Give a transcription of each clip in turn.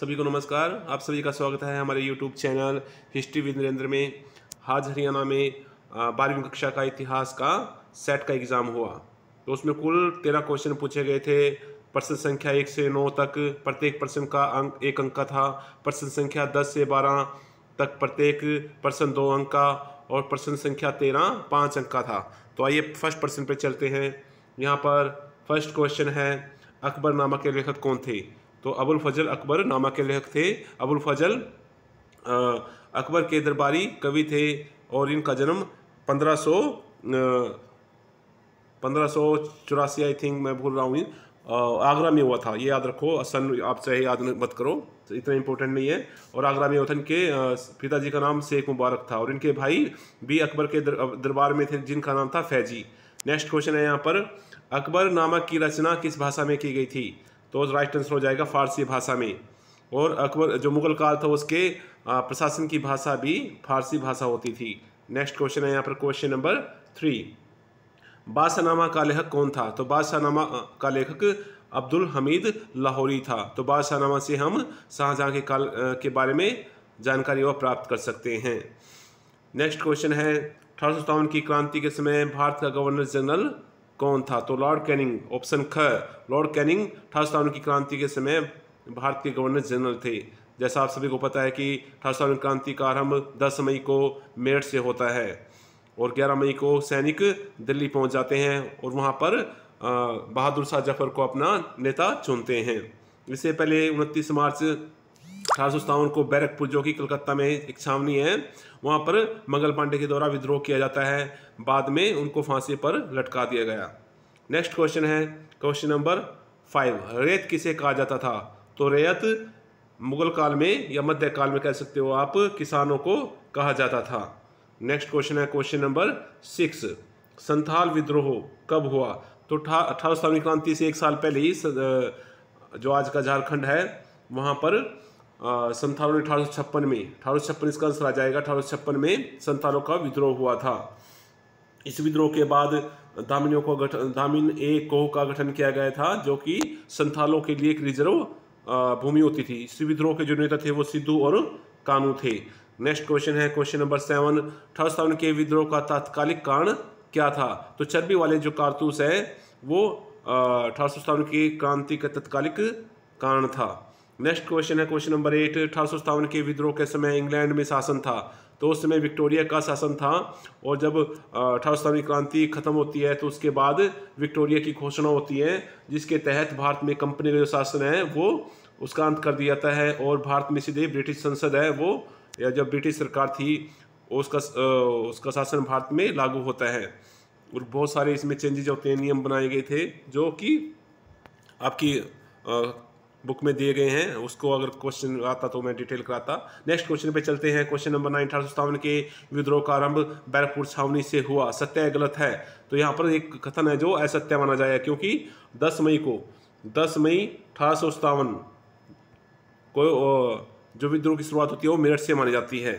सभी को नमस्कार आप सभी का स्वागत है हमारे YouTube channel history with Narendra में हाज हरियाणा में बारहवीं कक्षा का इतिहास का सेट का एग्ज़ाम हुआ तो उसमें कुल तेरह क्वेश्चन पूछे गए थे प्रश्न संख्या एक से नौ तक प्रत्येक प्रश्न का अंक एक अंक का था प्रश्न संख्या दस से बारह तक प्रत्येक प्रश्न दो अंक का और प्रश्न संख्या तेरह पाँच अंक का था तो आइए फर्स्ट प्रश्न पर चलते हैं यहाँ पर फर्स्ट क्वेश्चन है अकबर नामक के लेखक कौन थे तो अबुल फजल अकबर नामा के लेखक थे अबुल फजल अकबर के दरबारी कवि थे और इनका जन्म पंद्रह सौ पंद्रह सौ चौरासी आई थिंक मैं भूल रहा हूँ आगरा में हुआ था ये याद रखो असन आप चाहे याद मत करो तो इतना इम्पोर्टेंट नहीं है और आगरा में हुआ था इनके पिताजी का नाम शेख मुबारक था और इनके भाई भी अकबर के दरबार में थे जिनका नाम था फैजी नेक्स्ट क्वेश्चन है यहाँ पर अकबर नामक की रचना किस भाषा में की गई थी तो राइट आंसर हो जाएगा फारसी भाषा में और अकबर जो मुग़ल काल था उसके प्रशासन की भाषा भी फारसी भाषा होती थी नेक्स्ट क्वेश्चन है यहाँ पर क्वेश्चन नंबर थ्री बादशाहनामा का लेखक कौन था तो बादशाहनामा का लेखक अब्दुल हमीद लाहौरी था तो बादशाहनामा से हम शाहजहाँ के काल के बारे में जानकारी और प्राप्त कर सकते हैं नेक्स्ट क्वेश्चन है अठारह की क्रांति के समय भारत का गवर्नर जनरल कौन था तो लॉर्ड कैनिंग ऑप्शन ख लॉर्ड कैनिंग अठारह की क्रांति के समय भारत के गवर्नर जनरल थे जैसा आप सभी को पता है कि अठारह क्रांति का आरंभ दस मई को मेरठ से होता है और ग्यारह मई को सैनिक दिल्ली पहुंच जाते हैं और वहां पर बहादुर शाह जफर को अपना नेता चुनते हैं इससे पहले उनतीस मार्च अठारह को बैरकपुर जो कि कलकत्ता में एक छावनी है वहाँ पर मंगल पांडे के द्वारा विद्रोह किया जाता है बाद में उनको फांसी पर लटका दिया गया नेक्स्ट क्वेश्चन है क्वेश्चन नंबर फाइव रेत किसे कहा जाता था तो रेत मुगल काल में या मध्य काल में कह सकते हो आप किसानों को कहा जाता था नेक्स्ट क्वेश्चन है क्वेश्चन नंबर सिक्स संथाल विद्रोह कब हुआ तो अठारह सौ क्रांति से एक साल पहले ही जो आज का झारखंड है वहाँ पर ने अठारह छप्पन में अठारह छप्पन इसका आंसर आ जाएगा अठारह छप्पन में संतानों का विद्रोह हुआ था इस विद्रोह के बाद दामिनियों को गठन दामिन ए कोह का गठन किया गया था जो कि संथालों के लिए एक रिजर्व भूमि होती थी इस विद्रोह के जो नेता थे वो सिद्धू और कानू थे नेक्स्ट क्वेश्चन है क्वेश्चन नंबर सेवन अठारह सतावन के विद्रोह का तात्कालिक कारण क्या था तो चर्बी वाले जो कारतूस है वो अठारह सौ की क्रांति का तत्कालिक कारण था नेक्स्ट क्वेश्चन है क्वेश्चन नंबर एट अठारह के विद्रोह के समय इंग्लैंड में शासन था तो उस समय विक्टोरिया का शासन था और जब अठारह क्रांति खत्म होती है तो उसके बाद विक्टोरिया की घोषणा होती है जिसके तहत भारत में कंपनी का जो शासन है वो उसका अंत कर दिया जाता है और भारत में सीधे ब्रिटिश संसद है वो या जब ब्रिटिश सरकार थी उसका उसका शासन भारत में लागू होता है और बहुत सारे इसमें चेंजेज होते हैं नियम बनाए गए थे जो कि आपकी बुक में दिए गए हैं उसको अगर क्वेश्चन आता तो मैं डिटेल कराता नेक्स्ट क्वेश्चन पे चलते हैं क्वेश्चन नंबर नाइन अठारह के विद्रोह का आरंभ बैरकपुर छावनी से हुआ सत्य गलत है तो यहाँ पर एक कथन है जो असत्य माना जाएगा क्योंकि दस मई को दस मई अठारह को जो विद्रोह की शुरुआत होती है वो मेरठ से मानी जाती है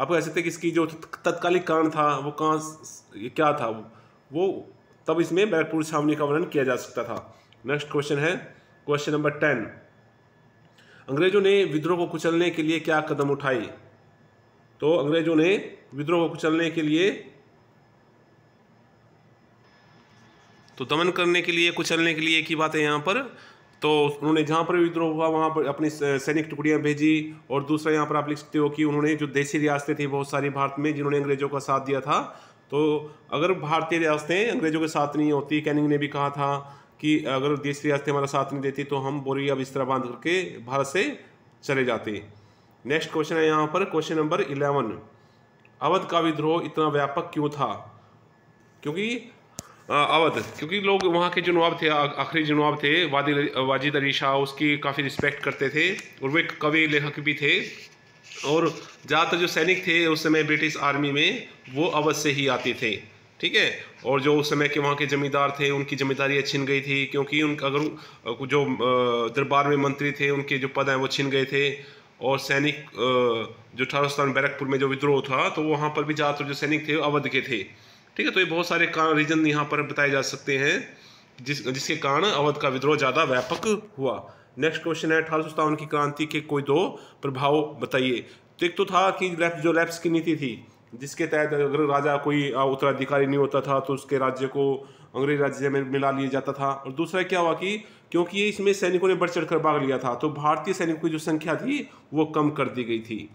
कह सकते हैं कि इसकी जो तत्कालिक कारण था वो कहाँ क्या था वो तब इसमें बैरकपुर छावनी का वर्णन किया जा सकता था नेक्स्ट क्वेश्चन है क्वेश्चन नंबर टेन अंग्रेजों ने विद्रोह को कुचलने के लिए क्या कदम उठाए तो अंग्रेजों ने विद्रोह को कुचलने के लिए तो दमन करने के लिए कुचलने के लिए की बात है यहाँ पर तो उन्होंने जहाँ पर विद्रोह हुआ वहाँ पर अपनी सैनिक टुकड़ियाँ भेजी और दूसरा यहाँ पर आप लिख सकते हो कि उन्होंने जो देसी रियासतें थी बहुत सारी भारत में जिन्होंने अंग्रेजों का साथ दिया था तो अगर भारतीय रियासतें अंग्रेजों के साथ नहीं होती कैनिंग ने भी कहा था कि अगर देश की रियासतें हमारा साथ नहीं देती तो हम बोरी या बिस्तरा बांध करके भारत से चले जाते नेक्स्ट क्वेश्चन है यहाँ पर क्वेश्चन नंबर इलेवन अवध का विद्रोह इतना व्यापक क्यों था क्योंकि अवध क्योंकि लोग वहाँ के जो नवाब थे आखिरी जो नवाब थे वादी वाजिद अली शाह उसकी काफ़ी रिस्पेक्ट करते थे और वे कवि लेखक भी थे और ज़्यादातर जो सैनिक थे उस समय ब्रिटिश आर्मी में वो अवध से ही आते थे ठीक है और जो उस समय के वहाँ के जमींदार थे उनकी जमींदारियाँ छिन गई थी क्योंकि उन अगर जो दरबार में मंत्री थे उनके जो पद हैं वो छिन गए थे और सैनिक जो अठारह बैरकपुर में जो विद्रोह था तो वहाँ पर भी ज़्यादातर जो सैनिक थे अवध के थे ठीक है तो ये बहुत सारे कारण रीजन यहाँ पर बताए जा सकते हैं जिस जिसके कारण अवध का विद्रोह ज़्यादा व्यापक हुआ नेक्स्ट क्वेश्चन है अठारह की क्रांति के कोई दो प्रभाव बताइए तो एक तो था कि लेफ्ट जो लेफ्ट की नीति थी जिसके तहत अगर राजा कोई उत्तराधिकारी नहीं होता था तो उसके राज्य को अंग्रेज राज्य में मिला लिया जाता था और दूसरा क्या हुआ कि क्योंकि इसमें सैनिकों ने बढ़ चढ़ कर भाग लिया था तो भारतीय सैनिकों की जो संख्या थी वो कम कर दी गई थी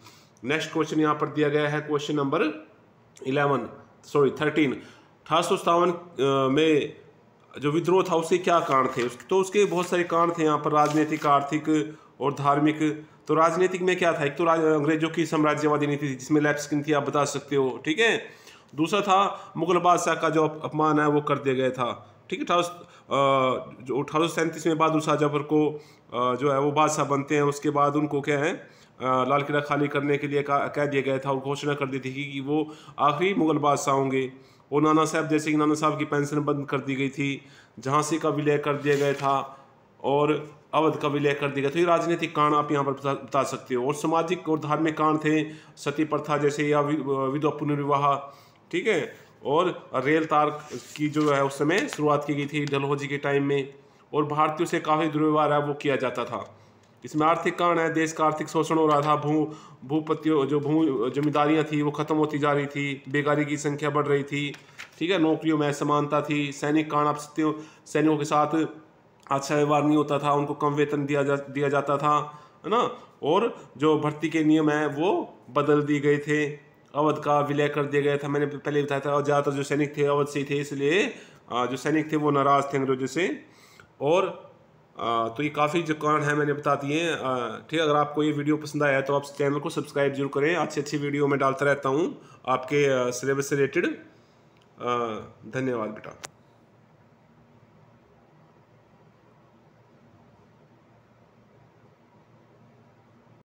नेक्स्ट क्वेश्चन यहाँ पर दिया गया है question number eleven sorry thirteen अठारह में जो विद्रोह था उसके क्या कारण थे तो उसके बहुत सारे कारण थे यहाँ पर राजनीतिक आर्थिक और धार्मिक तो राजनीतिक में क्या था एक तो अंग्रेजों की साम्राज्यवादी नीति थी जिसमें लैप स्किन थी आप बता सकते हो ठीक है दूसरा था मुगल बादशाह का जो अपमान है वो कर दिया गया था ठीक है अठारह जो अठारह सौ सैंतीस में बहादुर शाह जफर को जो है वो बादशाह बनते हैं उसके बाद उनको क्या है लाल किला खाली करने के लिए कह दिया गया था और घोषणा कर दी थी कि वो आखिरी मुगल बादशाह होंगे और नाना साहब जैसे कि नाना साहब की पेंशन बंद कर दी गई थी झांसी का विलय कर दिया गया था और अवध का विलय कर दिया गया था ये राजनीतिक कारण आप यहाँ पर बता, बता सकते हो और सामाजिक और धार्मिक कारण थे सती प्रथा जैसे या विधवा पुनर्विवाह ठीक है और रेल तार की जो है उस समय शुरुआत की गई थी डलहौजी के टाइम में और भारतीयों से काफ़ी दुर्व्यवहार है वो किया जाता था इसमें आर्थिक कारण है देश का आर्थिक शोषण हो रहा था भू भूपतियों जो भू जमींदारियाँ थी वो ख़त्म होती जा रही थी बेकारी की संख्या बढ़ रही थी ठीक है नौकरियों में असमानता थी सैनिक कारण आप सैनिकों के साथ अच्छा व्यवहार नहीं होता था उनको कम वेतन दिया जा दिया जाता था है ना और जो भर्ती के नियम हैं वो बदल दिए गए थे अवध का विलय कर दिया गया था मैंने पहले बताया था और ज़्यादातर जो सैनिक थे अवध से ही थे इसलिए जो सैनिक थे वो नाराज़ थे अंग्रेजों से और तो ये काफ़ी जो कारण है मैंने बता दिए ठीक है अगर आपको ये वीडियो पसंद आया तो आप चैनल को सब्सक्राइब जरूर करें अच्छी अच्छी वीडियो मैं डालता रहता हूँ आपके सिलेबस से रिलेटेड धन्यवाद बेटा